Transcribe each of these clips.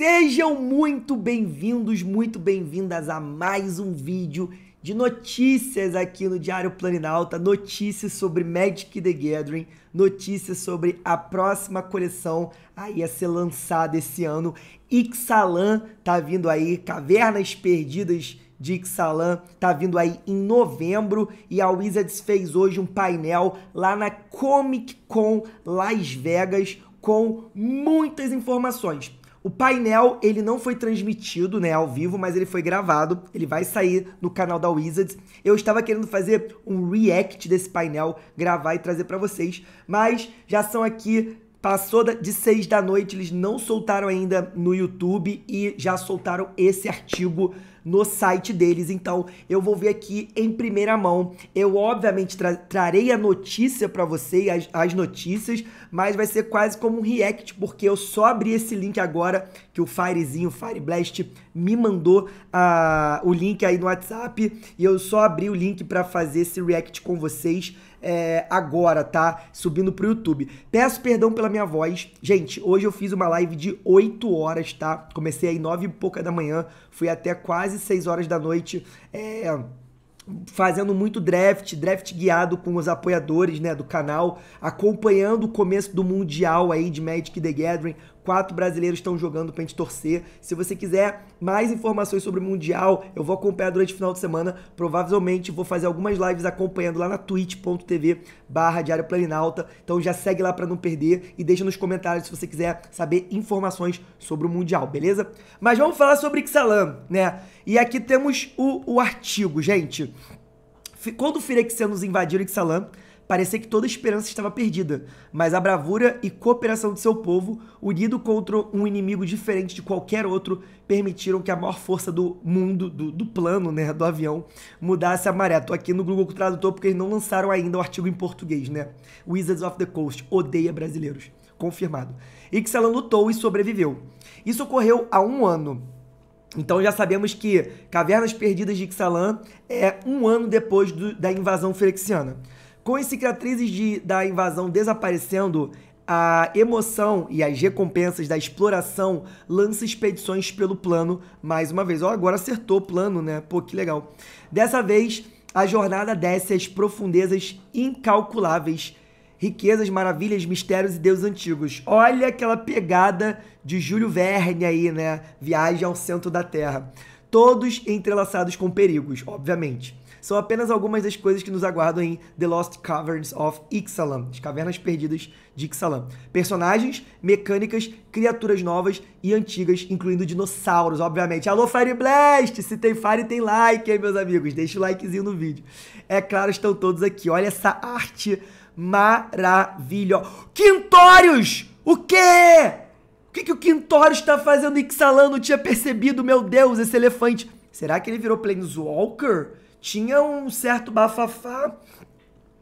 Sejam muito bem-vindos, muito bem-vindas a mais um vídeo de notícias aqui no Diário Planinalta, notícias sobre Magic the Gathering, notícias sobre a próxima coleção aí a ser lançada esse ano. Ixalan tá vindo aí, Cavernas Perdidas de Ixalan tá vindo aí em novembro e a Wizards fez hoje um painel lá na Comic Con Las Vegas com muitas informações o painel, ele não foi transmitido, né, ao vivo, mas ele foi gravado. Ele vai sair no canal da Wizards. Eu estava querendo fazer um react desse painel, gravar e trazer para vocês, mas já são aqui Passou de seis da noite, eles não soltaram ainda no YouTube e já soltaram esse artigo no site deles. Então, eu vou ver aqui em primeira mão. Eu, obviamente, tra trarei a notícia para vocês, as, as, notícias, mas vai ser quase como um react, porque eu só abri esse link agora que o Firezinho, o Fireblast, me mandou uh, o link aí no WhatsApp e eu só abri o link para fazer esse react com vocês é, agora, tá? Subindo pro YouTube. Peço perdão pela minha voz. Gente, hoje eu fiz uma live de 8 horas, tá? Comecei aí 9 e pouca da manhã, fui até quase 6 horas da noite. É fazendo muito draft, draft guiado com os apoiadores, né, do canal, acompanhando o começo do mundial aí de Magic the Gathering, Quatro brasileiros estão jogando pra gente torcer. Se você quiser mais informações sobre o Mundial, eu vou acompanhar durante o final de semana. Provavelmente vou fazer algumas lives acompanhando lá na twitch.tv barra Diário Planinalta. Então já segue lá para não perder e deixa nos comentários se você quiser saber informações sobre o Mundial, beleza? Mas vamos falar sobre Ixalan, né? E aqui temos o, o artigo, gente. Quando o firexianos invadiram Ixalan, Parecia que toda esperança estava perdida, mas a bravura e cooperação de seu povo, unido contra um inimigo diferente de qualquer outro, permitiram que a maior força do mundo, do, do plano, né, do avião, mudasse a maré. Tô aqui no Google Tradutor porque eles não lançaram ainda o artigo em português, né? Wizards of the Coast odeia brasileiros. Confirmado. Ixalan lutou e sobreviveu. Isso ocorreu há um ano. Então já sabemos que Cavernas Perdidas de Ixalan é um ano depois do, da invasão ferexiana. Com as cicatrizes de, da invasão desaparecendo, a emoção e as recompensas da exploração lança expedições pelo plano mais uma vez. Ó, oh, agora acertou o plano, né? Pô, que legal. Dessa vez, a jornada desce às profundezas incalculáveis, riquezas, maravilhas, mistérios e deuses antigos. Olha aquela pegada de Júlio Verne aí, né? Viagem ao centro da Terra. Todos entrelaçados com perigos, obviamente são apenas algumas das coisas que nos aguardam em The Lost Caverns of Ixalan, as Cavernas Perdidas de Ixalan. Personagens, mecânicas, criaturas novas e antigas, incluindo dinossauros, obviamente. Alô, Fire Blast! Se tem Fire, tem like, hein, meus amigos? Deixa o likezinho no vídeo. É claro, estão todos aqui. Olha essa arte maravilhosa. Quintórios! O quê? O que, que o Quintório está fazendo Ixalan? Não tinha percebido, meu Deus, esse elefante. Será que ele virou Planeswalker? tinha um certo bafafá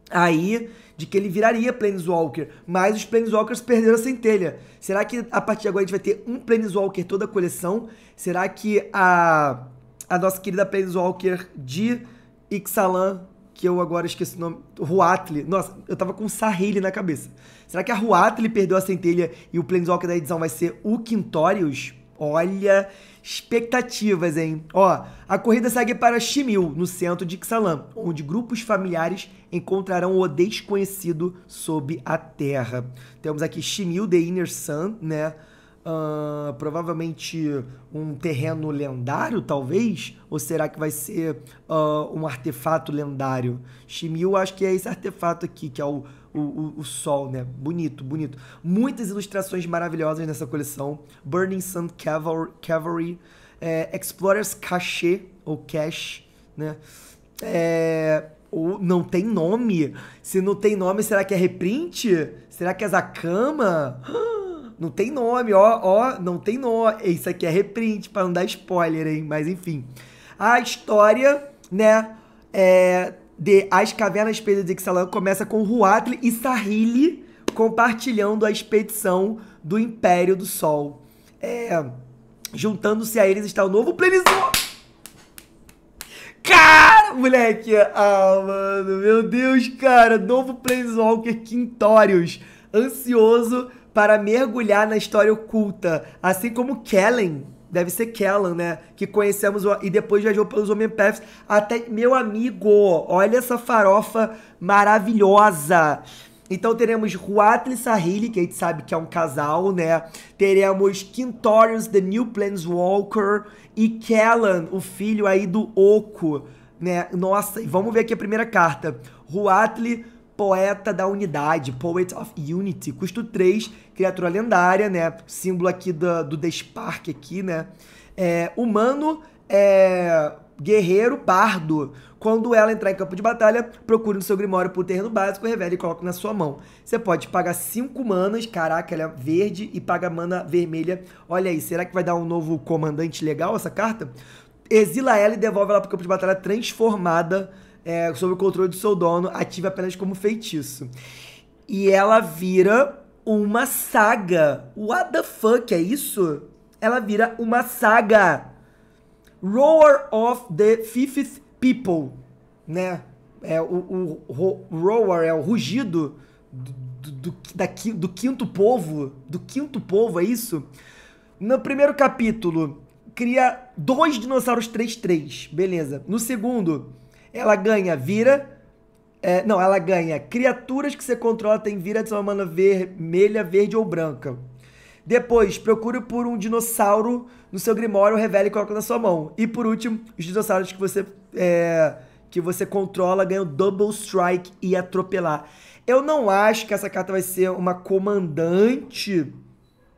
aí de que ele viraria Planeswalker, mas os Planeswalkers perderam a centelha. Será que a partir de agora a gente vai ter um Planeswalker toda a coleção? Será que a, a nossa querida Planeswalker de Ixalan, que eu agora esqueci o nome, Ruatli, nossa, eu tava com Sahili na cabeça. Será que a Ruatli perdeu a centelha e o Planeswalker da edição vai ser o Quintorius? Olha, expectativas, hein? Ó, a corrida segue para Shimil no centro de Xalam, onde grupos familiares encontrarão o desconhecido sob a terra. Temos aqui Shimil The Inner Sun, né? Uh, provavelmente um terreno lendário, talvez? Ou será que vai ser uh, um artefato lendário? Shimil acho que é esse artefato aqui, que é o o, o, o, sol, né? Bonito, bonito. Muitas ilustrações maravilhosas nessa coleção. Burning Sun Cavalry, é, Explorers Cache, ou Cache, né? É, ou não tem nome. Se não tem nome, será que é reprint? Será que é Zakama? Não tem nome, ó, ó, não tem nome. Isso aqui é reprint, para não dar spoiler, hein? Mas enfim. A história, né? É, de As Cavernas Perdidas de Ixalan começa com Huatl e Sahili compartilhando a expedição do Império do Sol. É, Juntando-se a eles está o novo Plenizor. Cara, moleque! Ah, mano, meu Deus, cara! Novo Planeswalker Quintórios, ansioso para mergulhar na história oculta, assim como Kellen, Deve ser Kellan, né? Que conhecemos e depois viajou pelos Homem-Paths. Até, meu amigo, olha essa farofa maravilhosa. Então teremos Huatli Sahili, que a gente sabe que é um casal, né? Teremos Quintorius, The New Planeswalker e Kellan, o filho aí do Oco, né? Nossa, e vamos ver aqui a primeira carta. Huatli, Poeta da Unidade, Poet of Unity, custo 3 criatura lendária, né? Símbolo aqui do, do Desparque aqui, né? É, humano, é, guerreiro, bardo. Quando ela entrar em campo de batalha, procure no seu grimório por terreno básico, revele e coloque na sua mão. Você pode pagar 5 manas, caraca, ela é verde, e paga mana vermelha. Olha aí, será que vai dar um novo comandante legal essa carta? Exila ela e devolve ela pro campo de batalha transformada, é, sob o controle do seu dono, ative apenas como feitiço. E ela vira uma saga. What the fuck é isso? Ela vira uma saga. Roar of the Fifth People, né? É, o, o, o roar é o rugido do, do, da, do quinto povo. Do quinto povo, é isso? No primeiro capítulo, cria dois dinossauros 3-3. Beleza. No segundo, ela ganha, vira é, não, ela ganha. Criaturas que você controla têm vira de uma mana vermelha, verde ou branca. Depois, procure por um dinossauro no seu grimório, revele e coloque na sua mão. E por último, os dinossauros que você, é, que você controla ganham Double Strike e Atropelar. Eu não acho que essa carta vai ser uma comandante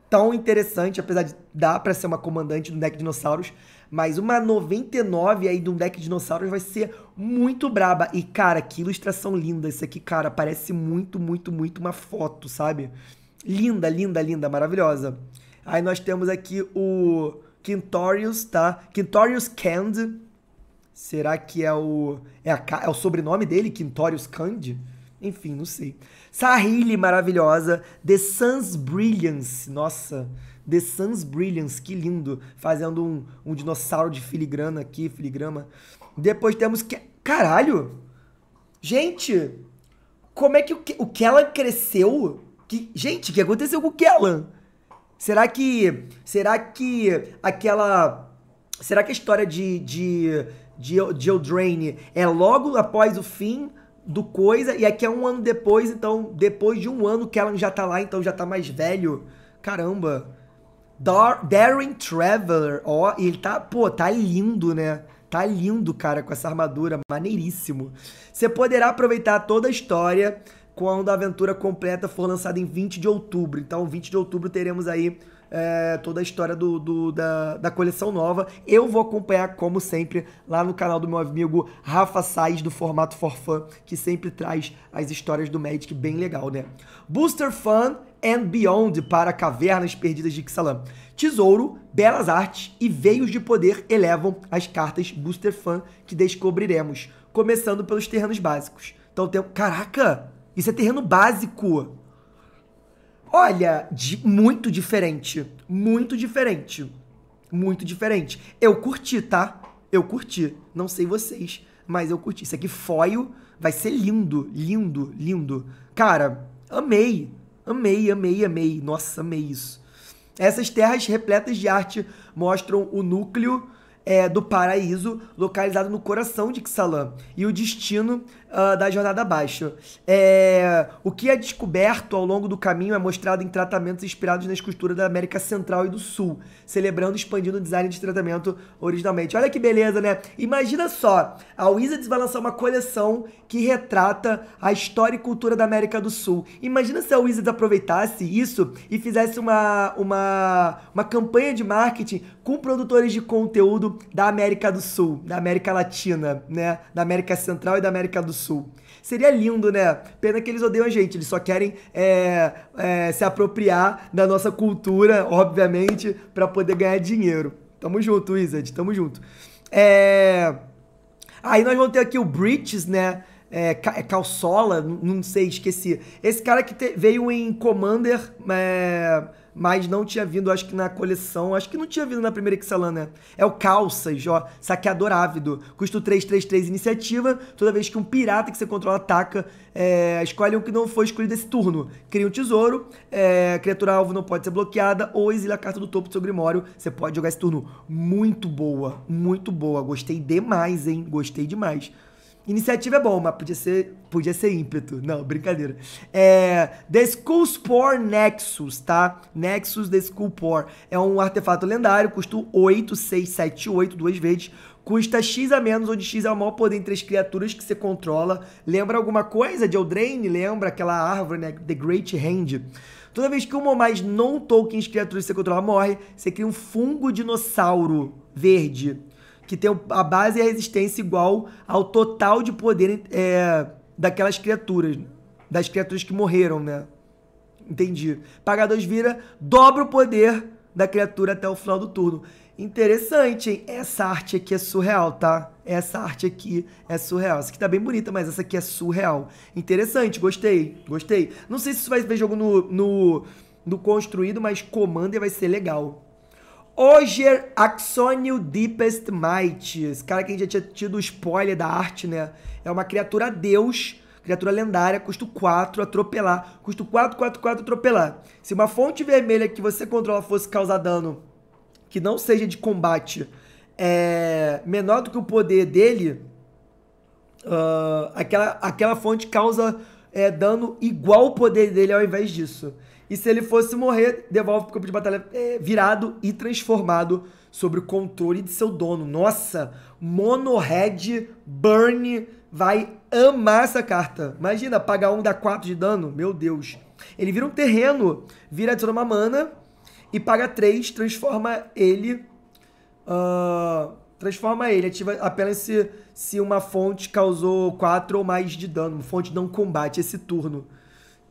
tão interessante, apesar de dar para ser uma comandante no deck de dinossauros, mas uma 99 aí de um deck de dinossauros vai ser muito braba. E, cara, que ilustração linda isso aqui, cara. Parece muito, muito, muito uma foto, sabe? Linda, linda, linda, maravilhosa. Aí nós temos aqui o Quintorius, tá? Quintorius Cand. Será que é o é, a, é o sobrenome dele, Quintorius Cand? Enfim, não sei. Sahili, maravilhosa. The Sun's Brilliance. Nossa, The Sun's Brilliance, que lindo. Fazendo um, um dinossauro de filigrana aqui, filigrama. Depois temos... que Caralho! Gente, como é que o, o Kellan cresceu? Que, gente, o que aconteceu com o Kellan? Será que... Será que aquela... Será que a história de, de, de, de Eldraine é logo após o fim do coisa, e aqui é um ano depois, então, depois de um ano que ela já tá lá, então já tá mais velho. Caramba. Dar Darren Traveler, ó, ele tá, pô, tá lindo, né? Tá lindo, cara, com essa armadura, maneiríssimo. Você poderá aproveitar toda a história quando a aventura completa for lançada em 20 de outubro. Então, 20 de outubro teremos aí é, toda a história do, do da, da, coleção nova. Eu vou acompanhar, como sempre, lá no canal do meu amigo Rafa Sais, do Formato For Fun, que sempre traz as histórias do Magic bem legal, né? Booster Fun and Beyond para Cavernas Perdidas de Ixalan. Tesouro, Belas Artes e Veios de Poder elevam as cartas Booster Fun que descobriremos, começando pelos terrenos básicos. Então tem... Caraca! Isso é terreno básico! Olha, muito diferente. Muito diferente. Muito diferente. Eu curti, tá? Eu curti. Não sei vocês, mas eu curti. Isso aqui foil vai ser lindo, lindo, lindo. Cara, amei. Amei, amei, amei. Nossa, amei isso. Essas terras repletas de arte mostram o núcleo é, do paraíso localizado no coração de Xalam e o destino uh, da jornada abaixo. É, o que é descoberto ao longo do caminho é mostrado em tratamentos inspirados nas culturas da América Central e do Sul, celebrando e expandindo o design de tratamento originalmente. Olha que beleza, né? Imagina só, a Wizards vai lançar uma coleção que retrata a história e cultura da América do Sul. Imagina se a Wizards aproveitasse isso e fizesse uma, uma, uma campanha de marketing com produtores de conteúdo da América do Sul, da América Latina, né? Da América Central e da América do Sul Sul. Seria lindo, né? Pena que eles odeiam a gente, eles só querem é, é, se apropriar da nossa cultura, obviamente, para poder ganhar dinheiro. Tamo junto, Wizard, tamo junto. É... Aí nós vamos ter aqui o Bridges, né? É, é Calçola, não sei, esqueci. Esse cara que te... veio em Commander. É mas não tinha vindo, acho que na coleção, acho que não tinha vindo na primeira Ixalan, né? É o Calças, ó, saqueador ávido, custo 333 iniciativa, toda vez que um pirata que você controla ataca, é, escolhe um que não foi escolhido esse turno, cria um tesouro, é, criatura alvo não pode ser bloqueada, ou exila a carta do topo do seu grimório, você pode jogar esse turno. Muito boa, muito boa, gostei demais, hein? Gostei demais. Iniciativa é bom, mas podia ser, podia ser ímpeto. Não, brincadeira. É, The School's Spore Nexus, tá? Nexus The School Spore. É um artefato lendário, custa 8, 6, 7, 8, duas vezes. Custa X a menos, onde X é o maior poder entre as criaturas que você controla. Lembra alguma coisa de Eldraine? Lembra aquela árvore, né? The Great Hand. Toda vez que uma ou mais não-tokens criaturas que você controla morre, você cria um fungo dinossauro verde que tem a base e a resistência igual ao total de poder é, daquelas criaturas, das criaturas que morreram, né? Entendi. dois vira, dobra o poder da criatura até o final do turno. Interessante, hein? Essa arte aqui é surreal, tá? Essa arte aqui é surreal. Essa aqui tá bem bonita, mas essa aqui é surreal. Interessante, gostei, gostei. Não sei se você vai ver jogo no, no, no construído, mas Commander vai ser legal. Oger Axonio Deepest Might. Esse cara que a gente já tinha tido spoiler da arte, né? É uma criatura deus, criatura lendária, custo 4, atropelar. Custo 4, 4, 4, atropelar. Se uma fonte vermelha que você controla fosse causar dano que não seja de combate é menor do que o poder dele, uh, aquela, aquela fonte causa é, dano igual ao poder dele ao invés disso. E se ele fosse morrer, devolve pro campo de batalha é, virado e transformado sobre o controle de seu dono. Nossa, Mono Red Burn vai amar essa carta. Imagina, pagar um dá 4 de dano. Meu Deus. Ele vira um terreno, vira toda uma mana e paga 3, transforma ele. Uh, transforma ele, ativa apenas se, se uma fonte causou 4 ou mais de dano. Fonte não combate esse turno.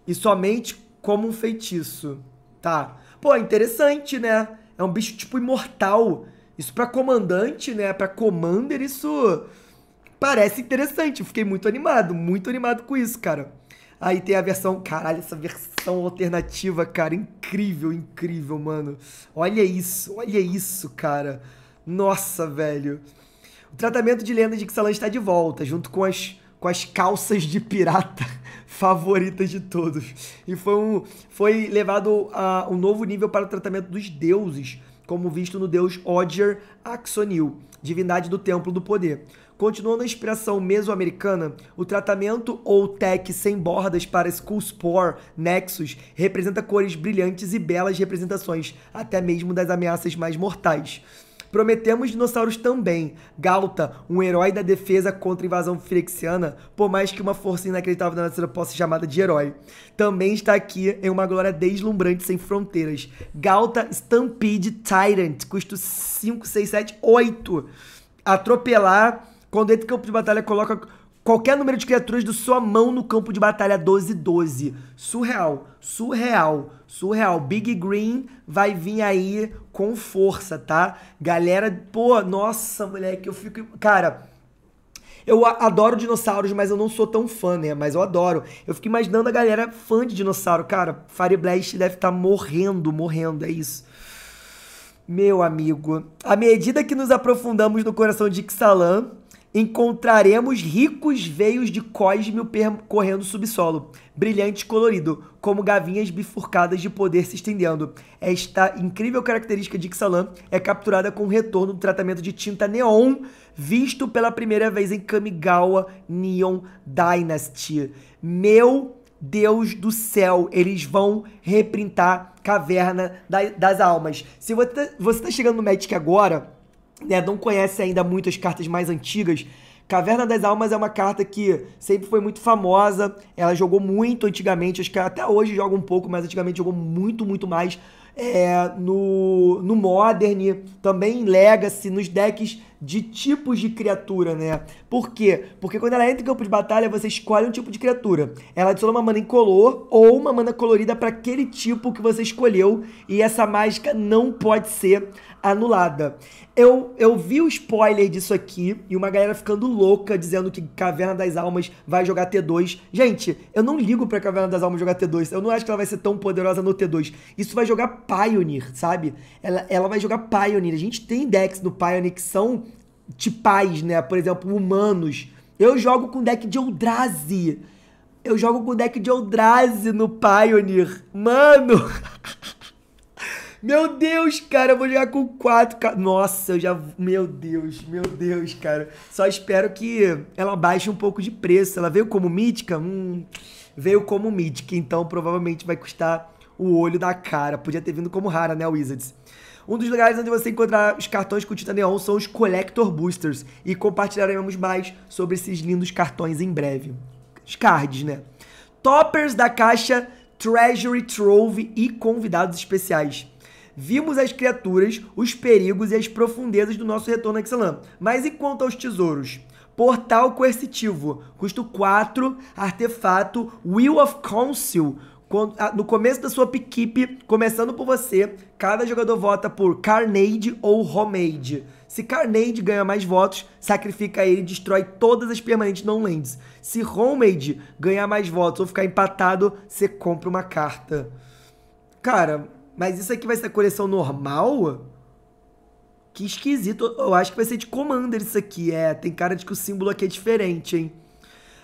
E somente como um feitiço. Tá. Pô, é interessante, né? É um bicho tipo imortal. Isso para comandante, né? Para commander, isso parece interessante. fiquei muito animado, muito animado com isso, cara. Aí tem a versão, caralho, essa versão alternativa, cara, incrível, incrível, mano. Olha isso, olha isso, cara. Nossa, velho. O tratamento de lenda de Xalan está de volta, junto com as, com as calças de pirata. favorita de todos. E foi, um, foi levado a um novo nível para o tratamento dos deuses, como visto no deus Odger Axonil, divindade do Templo do Poder. Continuando a inspiração mesoamericana, o tratamento ou tech sem bordas para Skullspore Nexus representa cores brilhantes e belas representações, até mesmo das ameaças mais mortais. Prometemos dinossauros também. Galta, um herói da defesa contra a invasão felixiana, por mais que uma força inacreditável da natureza possa ser chamada de herói. Também está aqui em uma glória deslumbrante sem fronteiras. Galta Stampede Tyrant, custo 5, 6, 7, 8. Atropelar, quando entra em campo de batalha, coloca qualquer número de criaturas do sua mão no campo de batalha 12 12. Surreal, surreal, surreal. Big Green vai vir aí com força, tá? Galera, pô, nossa, moleque, eu fico, cara, eu adoro dinossauros, mas eu não sou tão fã, né? Mas eu adoro. Eu fico imaginando a galera fã de dinossauro. Cara, Fire Blast deve estar tá morrendo, morrendo, é isso. Meu amigo, à medida que nos aprofundamos no coração de Ixalan, encontraremos ricos veios de cosmio percorrendo o subsolo, brilhante e colorido, como gavinhas bifurcadas de poder se estendendo. É esta incrível característica de Ixalan é capturada com o retorno do tratamento de tinta neon, visto pela primeira vez em Kamigawa Neon Dynasty. Meu Deus do céu, eles vão reprintar Caverna das Almas. Se você tá, você tá chegando no Magic agora né, não conhece ainda muito as cartas mais antigas, Caverna das Almas é uma carta que sempre foi muito famosa, ela jogou muito antigamente, acho que até hoje joga um pouco, mas antigamente jogou muito, muito mais é, no, no Modern, também em Legacy, nos decks de tipos de criatura, né? Por quê? Porque quando ela entra em campo de batalha, você escolhe um tipo de criatura. Ela adiciona uma mana incolor ou uma mana colorida para aquele tipo que você escolheu e essa mágica não pode ser anulada. Eu, eu vi o spoiler disso aqui e uma galera ficando louca dizendo que Caverna das Almas vai jogar T2. Gente, eu não ligo pra Caverna das Almas jogar T2. Eu não acho que ela vai ser tão poderosa no T2. Isso vai jogar Pioneer, sabe? Ela, ela vai jogar Pioneer. A gente tem decks no Pioneer que são de né? Por exemplo, humanos. Eu jogo com deck de Eldrazi. Eu jogo com deck de Eldrazi no Pioneer. Mano! Meu Deus, cara, eu vou jogar com 4. Nossa, eu já. Meu Deus, meu Deus, cara. Só espero que ela baixe um pouco de preço. Ela veio como mítica? Hum, veio como mítica, então provavelmente vai custar o olho da cara. Podia ter vindo como rara, né, Wizards? Um dos lugares onde você encontrará os cartões com tinta neon são os Collector Boosters e compartilharemos mais sobre esses lindos cartões em breve. Os cards, né? Toppers da caixa Treasury Trove e convidados especiais. Vimos as criaturas, os perigos e as profundezas do nosso retorno a Xelam. Mas e quanto aos tesouros? Portal Coercitivo, custo 4, artefato Will of Council, quando, ah, no começo da sua equipe, começando por você, cada jogador vota por Carnage ou Homemade. Se Carnage ganha mais votos, sacrifica ele e destrói todas as permanentes non-lands. Se Homemade ganhar mais votos ou ficar empatado, você compra uma carta. Cara, mas isso aqui vai ser a coleção normal? Que esquisito. Eu acho que vai ser de Commander isso aqui. É, tem cara de que o símbolo aqui é diferente, hein?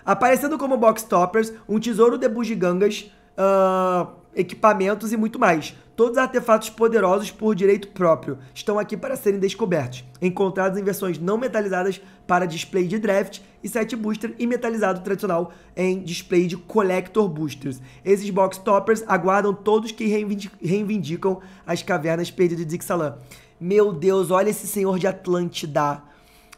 Aparecendo como box toppers, um tesouro de bugigangas, uh, equipamentos e muito mais. Todos artefatos poderosos por direito próprio estão aqui para serem descobertos, encontrados em versões não metalizadas para display de draft e set booster e metalizado tradicional em display de collector boosters. Esses box toppers aguardam todos que reivindicam as cavernas perdidas de Ixalan. Meu Deus, olha esse senhor de Atlântida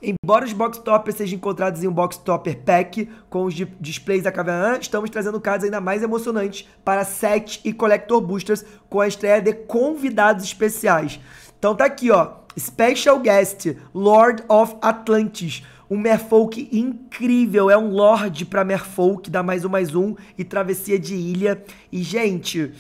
Embora os box toppers sejam encontrados em um box topper pack com os displays da Caverna, estamos trazendo cards ainda mais emocionantes para set e collector boosters com a estreia de convidados especiais. Então tá aqui, ó, Special Guest, Lord of Atlantis. Um Merfolk incrível, é um Lorde para Merfolk, dá mais um mais um e travessia de ilha. E gente,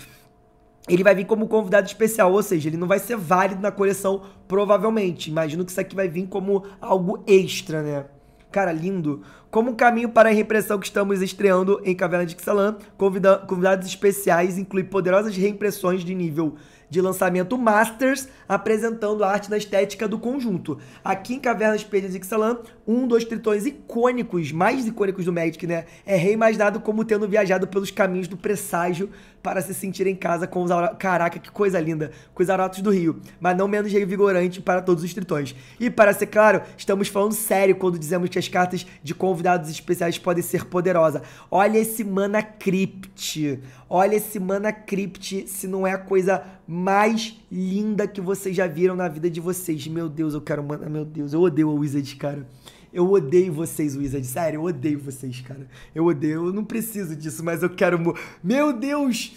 ele vai vir como convidado especial, ou seja, ele não vai ser válido na coleção, provavelmente. Imagino que isso aqui vai vir como algo extra, né? Cara, lindo. Como um caminho para a reimpressão que estamos estreando em Caverna de Xalan, convidados especiais incluem poderosas reimpressões de nível de lançamento Masters, apresentando a arte da estética do conjunto. Aqui em Cavernas Pedras e Xalan, um dos tritões icônicos, mais icônicos do Magic, né? É reimaginado como tendo viajado pelos caminhos do presságio para se sentir em casa com os aura... Caraca, que coisa linda! Com os arautos do Rio, mas não menos revigorante para todos os tritões. E para ser claro, estamos falando sério quando dizemos que as cartas de convidados especiais podem ser poderosas. Olha esse Mana Crypt! Olha esse Mana Crypt, se não é a coisa mais linda que vocês já viram na vida de vocês. Meu Deus, eu quero mandar. Meu Deus, eu odeio a Wizard, cara. Eu odeio vocês, Wizard. Sério, eu odeio vocês, cara. Eu odeio. Eu não preciso disso, mas eu quero. Meu Deus!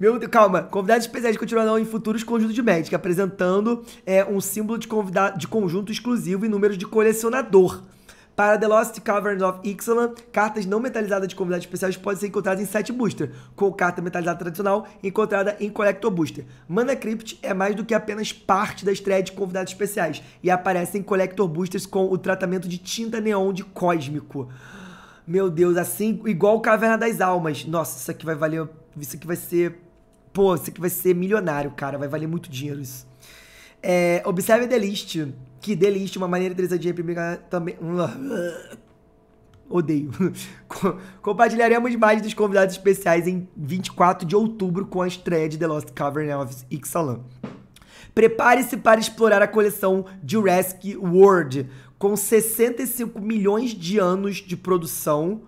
Meu Deus, calma. Convidados especiais continuarão em futuros conjuntos de Magic, apresentando é, um símbolo de, convida... de conjunto exclusivo e números de colecionador. Para The Lost Caverns of Ixalan, cartas não metalizadas de convidados especiais podem ser encontradas em 7 booster, com carta metalizada tradicional encontrada em Collector Booster. Mana Crypt é mais do que apenas parte da estreia de convidados especiais e aparece em Collector Boosters com o tratamento de tinta neon de cósmico. Meu Deus, assim, igual Caverna das Almas. Nossa, isso aqui vai valer. Isso aqui vai ser. Pô, isso aqui vai ser milionário, cara. Vai valer muito dinheiro isso. É, observe The List que delícia uma maneira interessante de reprimir também. Odeio. Compartilharemos mais dos convidados especiais em 24 de outubro com a estreia de The Lost Cavern of Ixalan. Prepare-se para explorar a coleção Jurassic World. Com 65 milhões de anos de produção,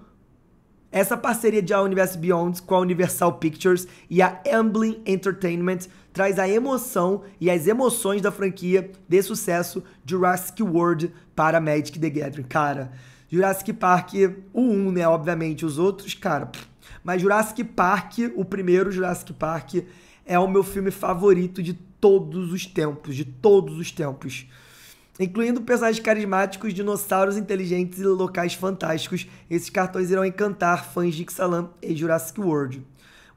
essa parceria de A Universe Beyond com a Universal Pictures e a Amblin Entertainment traz a emoção e as emoções da franquia de sucesso Jurassic World para Magic the Gathering. Cara, Jurassic Park, o 1, né? Obviamente, os outros, cara. Pff. Mas Jurassic Park, o primeiro Jurassic Park, é o meu filme favorito de todos os tempos. De todos os tempos incluindo personagens carismáticos, dinossauros inteligentes e locais fantásticos. Esses cartões irão encantar fãs de Ixalan e Jurassic World.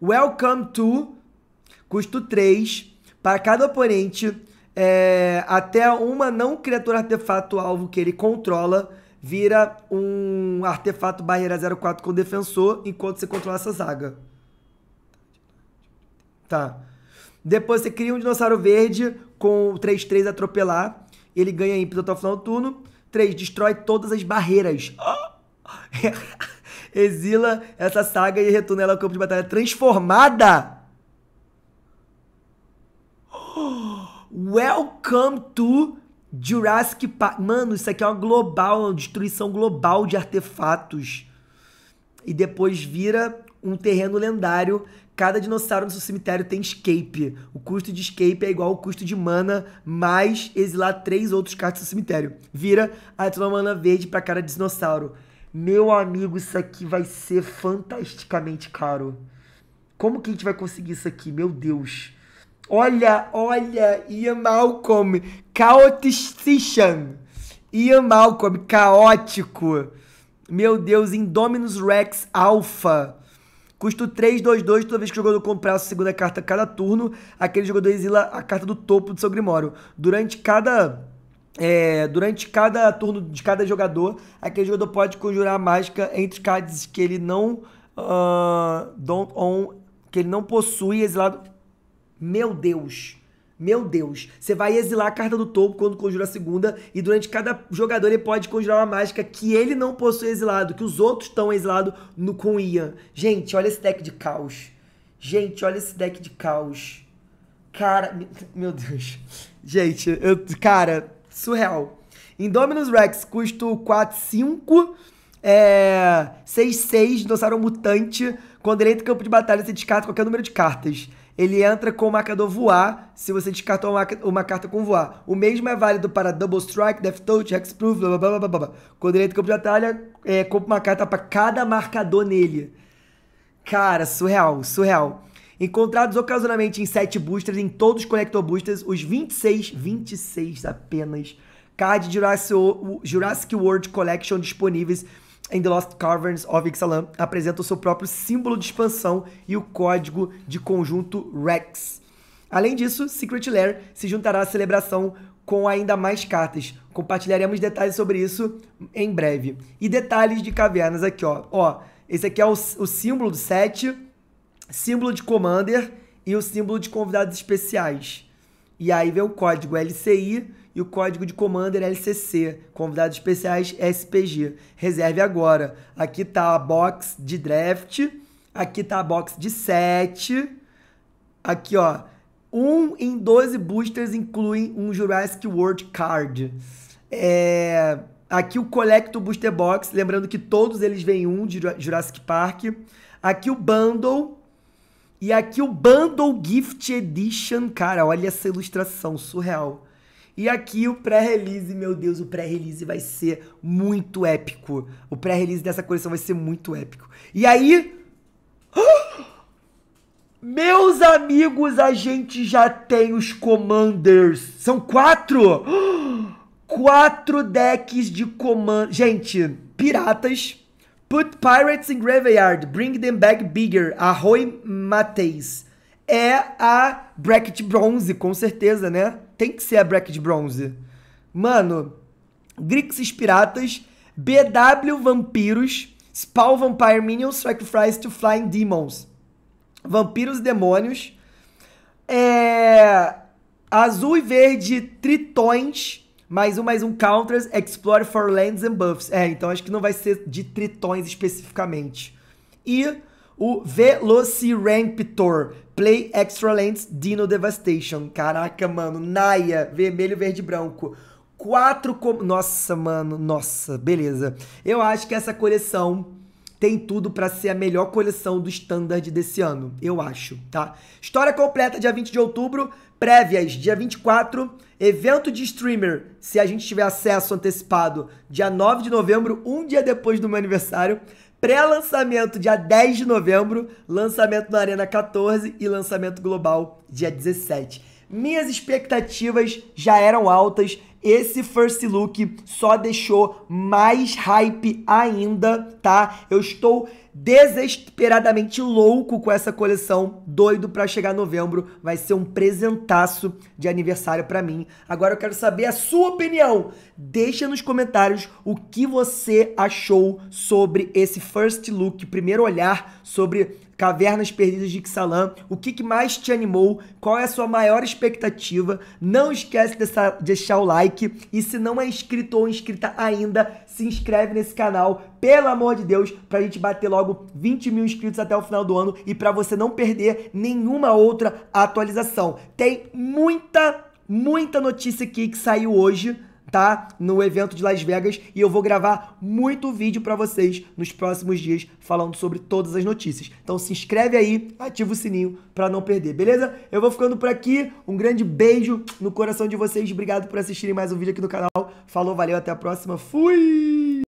Welcome to custo 3, para cada oponente, é, até uma não criatura artefato-alvo que ele controla vira um artefato barreira 04 com defensor enquanto você controla essa zaga. Tá. Depois você cria um dinossauro verde com 3-3 atropelar. Ele ganha ímpeto até o final do turno. 3. Destrói todas as barreiras. Exila essa saga e retorna ela ao campo de batalha transformada. Welcome to Jurassic Park. Mano, isso aqui é uma global, uma destruição global de artefatos. E depois vira um terreno lendário. Cada dinossauro no seu cemitério tem escape. O custo de escape é igual ao custo de mana, mais exilar três outros cartas no seu cemitério. Vira, a uma mana verde para cada dinossauro. Meu amigo, isso aqui vai ser fantasticamente caro. Como que a gente vai conseguir isso aqui? Meu Deus. Olha, olha, Ian Malcolm, Chaotician. Ian Malcolm, caótico. Meu Deus, Indominus Rex Alpha. Custo 3, 2, 2, toda vez que o jogador comprar a segunda carta cada turno, aquele jogador exila a carta do topo do seu grimório. Durante cada... É, durante cada turno de cada jogador, aquele jogador pode conjurar a mágica entre os cards que ele não... Uh, don't own, que ele não possui exilado meu Deus! Meu Deus, você vai exilar a carta do topo quando conjura a segunda, e durante cada jogador ele pode conjurar uma mágica que ele não possui exilado, que os outros estão exilados no, com Ian. Gente, olha esse deck de caos. Gente, olha esse deck de caos. Cara, meu Deus. Gente, eu, cara, surreal. Indominus Rex, custo 4, 5. É, 6, 6, dinossauro mutante. Quando ele entra no campo de batalha, você descarta qualquer número de cartas ele entra com o marcador voar se você descartou uma, uma carta com voar. O mesmo é válido para Double Strike, Death Touch, Hexproof, blá blá blá blá blá. Quando ele entra no campo de batalha, é, compra uma carta para cada marcador nele. Cara, surreal, surreal. Encontrados ocasionalmente em 7 boosters, em todos os Collector Boosters, os 26, 26 apenas, card Jurassic World Collection disponíveis em The Lost Caverns of Ixalan apresenta o seu próprio símbolo de expansão e o código de conjunto Rex. Além disso, Secret Lair se juntará à celebração com ainda mais cartas. Compartilharemos detalhes sobre isso em breve. E detalhes de cavernas aqui, ó. Ó, esse aqui é o, o símbolo do set, símbolo de Commander e o símbolo de convidados especiais. E aí vem o código LCI e o código de comando é LCC, convidados especiais SPG. Reserve agora. Aqui tá a box de draft, aqui tá a box de 7. Aqui, ó, um em 12 boosters incluem um Jurassic World Card. É, aqui o Collecto Booster Box, lembrando que todos eles vêm um de Jurassic Park. Aqui o Bundle, e aqui o Bundle Gift Edition, cara, olha essa ilustração surreal. E aqui o pré-release, meu Deus, o pré-release vai ser muito épico. O pré-release dessa coleção vai ser muito épico. E aí. Meus amigos, a gente já tem os Commanders. São quatro! Quatro decks de comandos. Gente, piratas. Put pirates in graveyard. Bring them back bigger. Arroy Mateis é a bracket bronze, com certeza, né? Tem que ser a bracket bronze. Mano, Grixis Piratas, BW Vampiros, Spawn Vampire Minions, Sacrifice to Flying Demons. Vampiros Demônios. É... Azul e verde, tritões. Mais um, mais um, counters, explore for lands and buffs. É, então acho que não vai ser de tritões especificamente. E o Velociraptor, Play Extra Lens Dino Devastation. Caraca, mano. Naya, vermelho, verde branco. Quatro. Com... Nossa, mano. Nossa, beleza. Eu acho que essa coleção tem tudo para ser a melhor coleção do Standard desse ano, eu acho, tá? História completa dia 20 de outubro, prévias dia 24, evento de streamer, se a gente tiver acesso antecipado, dia 9 de novembro, um dia depois do meu aniversário, Pré-lançamento dia 10 de novembro, lançamento na Arena 14 e lançamento global dia 17. Minhas expectativas já eram altas esse first look só deixou mais hype ainda, tá? Eu estou desesperadamente louco com essa coleção, doido para chegar novembro, vai ser um presentaço de aniversário para mim. Agora eu quero saber a sua opinião. Deixa nos comentários o que você achou sobre esse first look, primeiro olhar sobre Cavernas Perdidas de Ixalan, o que, que mais te animou, qual é a sua maior expectativa. Não esquece de deixar o like e se não é inscrito ou inscrita ainda, se inscreve nesse canal, pelo amor de Deus, pra gente bater logo 20 mil inscritos até o final do ano e para você não perder nenhuma outra atualização. Tem muita, muita notícia aqui que saiu hoje, tá no evento de Las Vegas e eu vou gravar muito vídeo para vocês nos próximos dias falando sobre todas as notícias. Então se inscreve aí, ativa o sininho para não perder, beleza? Eu vou ficando por aqui. Um grande beijo no coração de vocês. Obrigado por assistirem mais um vídeo aqui no canal. Falou, valeu, até a próxima. Fui.